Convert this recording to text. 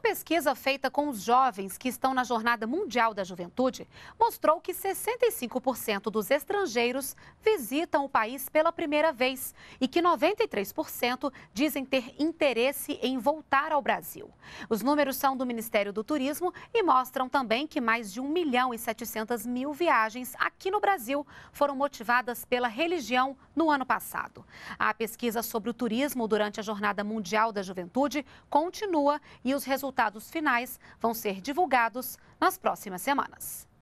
Uma pesquisa feita com os jovens que estão na Jornada Mundial da Juventude mostrou que 65% dos estrangeiros visitam o país pela primeira vez e que 93% dizem ter interesse em voltar ao Brasil. Os números são do Ministério do Turismo e mostram também que mais de 1 milhão e 700 mil viagens aqui no Brasil foram motivadas pela religião no ano passado. A pesquisa sobre o turismo durante a Jornada Mundial da Juventude continua e os resultados resultados finais vão ser divulgados nas próximas semanas.